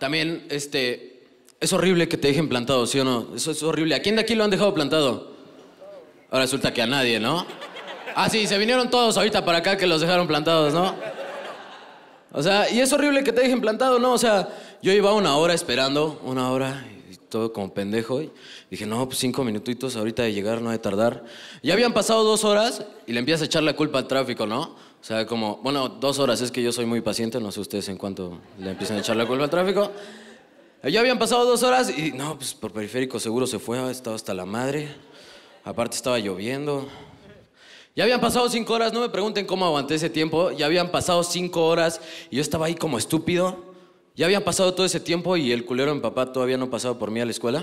también, este, es horrible que te dejen plantado, ¿sí o no? Eso es horrible. ¿A quién de aquí lo han dejado plantado? Ahora resulta que a nadie, ¿no? Ah, sí, se vinieron todos ahorita para acá que los dejaron plantados, ¿no? O sea, y es horrible que te dejen plantado, ¿no? O sea, yo iba una hora esperando, una hora, todo como pendejo. Y dije, no, pues cinco minutitos ahorita de llegar, no de tardar. Ya habían pasado dos horas y le empiezas a echar la culpa al tráfico, ¿no? O sea, como, bueno, dos horas, es que yo soy muy paciente, no sé ustedes en cuánto le empiezan a echar la culpa al tráfico. Ya habían pasado dos horas y no, pues por periférico seguro se fue, estaba hasta la madre. Aparte estaba lloviendo. Ya habían pasado cinco horas, no me pregunten cómo aguanté ese tiempo, ya habían pasado cinco horas y yo estaba ahí como estúpido ya había pasado todo ese tiempo y el culero en papá todavía no ha pasado por mí a la escuela.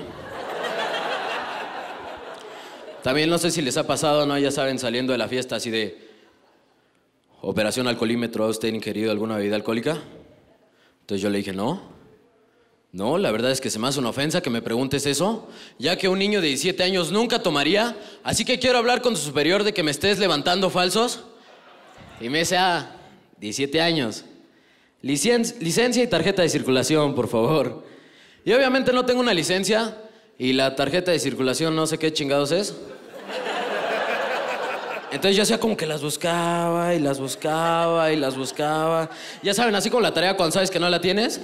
También no sé si les ha pasado, ¿no? Ya saben, saliendo de la fiesta así de... Operación ¿usted ¿ha usted ingerido alguna bebida alcohólica? Entonces yo le dije, no. No, la verdad es que se me hace una ofensa que me preguntes eso, ya que un niño de 17 años nunca tomaría, así que quiero hablar con su superior de que me estés levantando falsos. Y me dice, ah, 17 años licencia y tarjeta de circulación, por favor. Y obviamente no tengo una licencia y la tarjeta de circulación no sé qué chingados es. Entonces yo hacía como que las buscaba y las buscaba y las buscaba. Ya saben, así como la tarea cuando sabes que no la tienes.